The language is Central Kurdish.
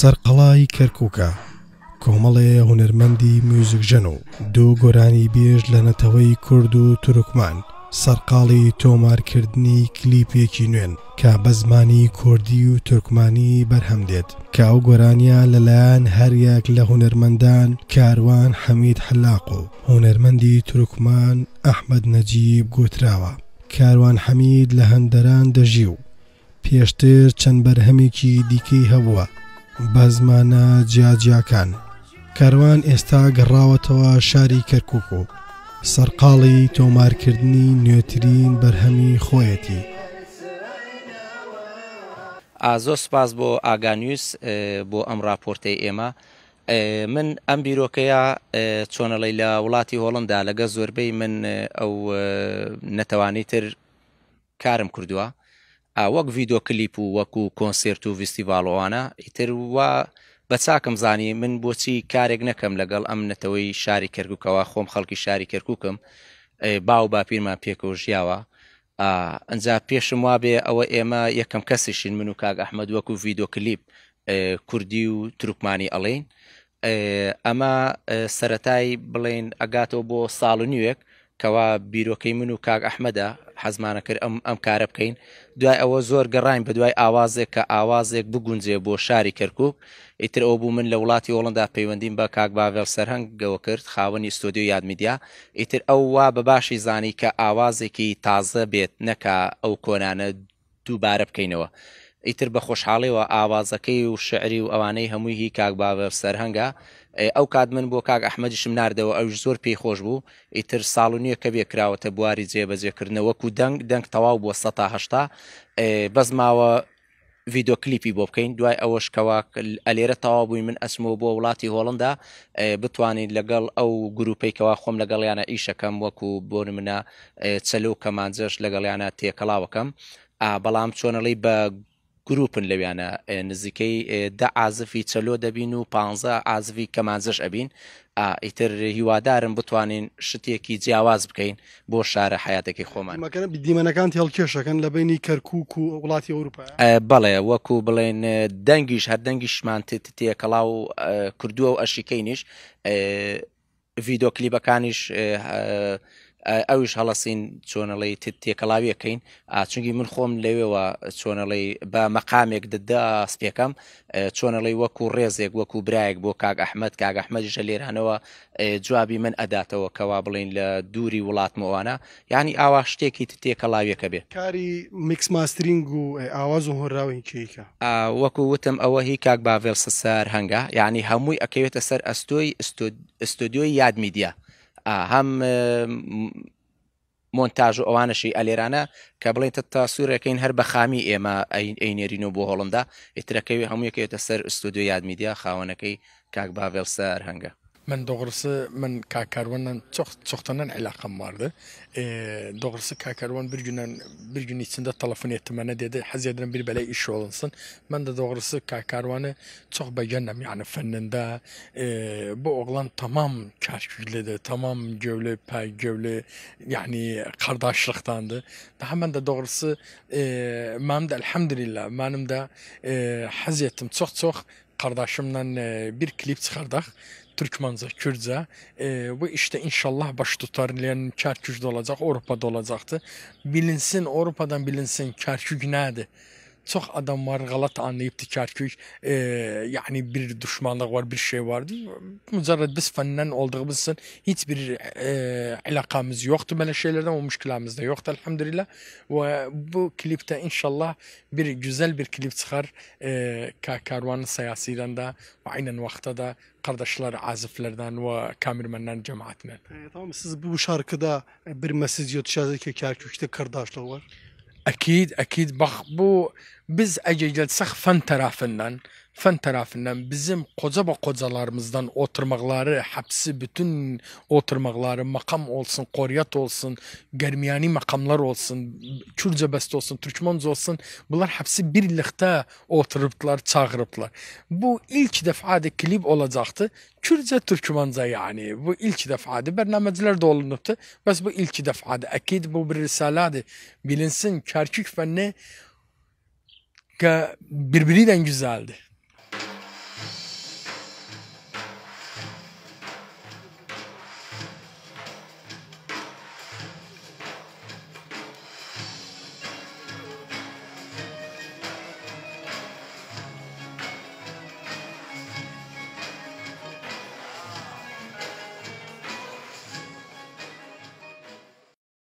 سەرقەڵای کەرکووکە کۆمەڵەیە هوەرمەندی میوزیکژەن و دوو گۆرانی بێژ لە نەتەوەی کورد و تورکمان سەرقاڵی تۆمارکردنی کلیپێکی نوێن کە بە زمانی کوردی و تورکمانی بەرهەمدێت کاو گۆرانیا لەلایەن هەریەک لە هوەرمەندان کاروان حەمید حلاق و هوەرمەندی تورکمان ئەحمد نەجیب گوتراوە کاروان حەمید لە هەندەران دەژی و پێشتر چەند بەرهەمێکی دیکەی هەبووە بە زمانە جیاجیاکان کاروان ئێستا گەڕاوەتەوە شاری کەرکک و سەرقاڵی تۆمارکردنی نوێترین بەرهەمی خۆیەتی ئازۆ سپاس بۆ ئاگانیوس بۆ ئەم راپۆرتی ئێمە من ئەم بیرۆکەیە چۆنەڵی لە وڵاتی هۆڵندا لەگە زۆربەی من ئەو نەتەوانی تر کارم کردووە وەک ڤیددیۆکلیپ و وەکو کۆنسرت و ویستیڤالۆوانە ئیتر وە بە چاکم زانی من بۆچی کارێک نەکەم لەگەڵ ئەم نەتەوەی شاری کەرگکەوە خۆم خەڵکی شاری کەرککم باو باپیرمان پێکۆژیاوە ئەنجا پێشم وا بێ ئەوە ئێمە یەکەم کەسیشین من و کاگ ئەحمد وەکو ڤیددیۆکلیپ کوردی و تروکمانی ئەڵین ئەمە سەتای بڵێن ئەگاتەوە بۆ ساڵ و نیوێک کەوا بیرۆکەی من و کاک ئەحمەدا حەزمانە کرد ئەم ئەم کارە بکەین دوای ئەوە زۆر گەڕین بە دوای ئاوازێک کە ئاوازێک بگونجێ بۆ شاری کەرکک ئیتر ئەو بوو من لە وڵاتی ئۆڵندا پەیوەندیم بە کاک باڤێل سەرهنگەوە کرد خاوەنی ستۆدیو یادمیدیا ئیتر ئەو وا بە باشی زانی کە ئاوازێکی تازە بێت نەکا ئەو کۆنانە دووبارە بکەینەوە. ئیتر بە خۆشحاڵیەوە ئاوازەکەی و شعری و ئەوانەی هەمووی هی کاک باوە سەررهنگە ئەو کات من بۆ کاک ئەحمەدیشم نردەوە ئەوش زۆر پێی خۆش بوو ئیتر ساڵونیە کە بێ کراوەتە بواری جێبەجێکردنەوەکو دەنگ دەنگ تەواو بۆ سەهشتا بەزماوە ڤیددیو کلیپی بۆ بکەین دوای ئەوەش کەواک ئەلێرە تەوا بووی من ئەسمەوە بۆ وڵاتی هۆڵندا بتوانین لەگەڵ ئەو گروپێکەوە خۆم لەگەڵیانە ئیشەکەم وەکو بۆ منە چەلو کەمانجەش لەگەڵیانە تێکەڵاوەکەم بەڵام چۆنەڵی بە گروپن لەویانە نزیکەی دە ئازفی چەلۆ دەبین و پ ئازوی کەمانزش ئەبین ئیتر هیوادارم بتوانین شتێکی جیاواز بکەین بۆ شارە حیاتێکی خۆمان دیمەنەکان هێڵکێشەکەن لە بینی کەرکک و وڵاتی ئەوروپا بڵێ وەکو بڵێن دەنگیش هەر دەنگیشمان تێکەڵاو کردووە و ئەشیکەینیش ڤیدۆکلیبەکانیش ئەویش هەڵەسین چۆنەڵی تێکەڵاویەکەین ئاچونگی من خۆم لەوێەوە چۆنەڵی بە مەقامێک ددا سپێکم چۆنەڵی وەکو ڕێزێک وەکو برایەک بۆ کاگ ئەحمد کاگ ئەحمەدیشە لێرانەوە جوابی من ئەداتەوە کەوا بڵین لە دووری وڵاتمەوانە ینی ئاوا شتێکی تێکەڵاویەکە بێ کاری میکس ماسترینگ و ئاواز و هۆراوین کیکە وەکو وتم ئەوە هی کاک باڤێل سەسەر هەنگا ینی هەمووی ئەکەوێتە سەر ئەستۆی ئستۆدیۆی یاد میدیە هەم مۆنتاژ و ئەوانشی ئەلێرانە کە بڵێن تا سوورەکەین هەر بە خامی ئێمە ئەینێرین و بۆ هۆڵندا ئیترەکەوی هەموویەکەوێتە سەر ئستودیو یادمیدیا خاوەنەکەی کاک باڤێل سەر هەنگە Mən doğrusu mən Kakarvanla çox çoxdan əlaqəm vardı. E, doğrusu Kakarvan bir gündən bir gün içində telefon etdi mənə dedi, "Həzz edirəm bir belə iş olunsun." Mən də doğrusu Kakarvanı çox bəyənirəm, yəni fənnində. E, bu oğlan tamam kərküdlüdür, tamam gövlü, pəy gövlü, yəni qardaşlıqdandır. Daha mən də doğrusu e, mənim də elhamdülillah, mənim də e, həzz etdim çox-çox qardaşımla e, bir klip çıxardaq. Türkmanca, Kürcə. E, bu işdə inşallah baş tutar. Yəni Kərkükdə olacaq, Avropada olacaqdır. Bilinsin, Avropadan bilinsin Kərkük nədir? çok adamlar galat anlayıp Dikerköy e, yani bir düşmanlık var bir şey var diye. Mücerred biz fennen olduğumuz için hiçbir e, alakamız yoktu böyle şeylerden o müşkilamız da yoktu elhamdülillah. Ve bu klipte inşallah bir güzel bir klip çıkar. E, Karvan'ın sayasıyla da ve aynı vakta da kardeşler azıflardan ve kamirmenlerin cemaatinden. E, tamam siz bu şarkıda bir mesaj yetişecek ki Kerkük'te kardeşler var. اكيد اكيد بخبو بز اجي جلسخ فن ترى فنان fen tərəfindən bizim qoca-qocalarımızdan oturmaqları, həbsi bütün oturmaqları, maqam olsun, qoriyat olsun, qərmiyani maqamlar olsun, Kürcə bəst olsun, Türkmenca olsun, bunlar həbsi birlikdə oturubdular, çağırıbdılar. Bu ilk dəfədir klip olacaqdı. Kürcə, Türkmenca yəni. Bu ilk dəfədir. Bərnaməclər də olunubdu. Bəs bu ilk dəfədir. Əkid bu bir risaladır. Bilinsin, Kərkük fənni birbiriyle güzeldi.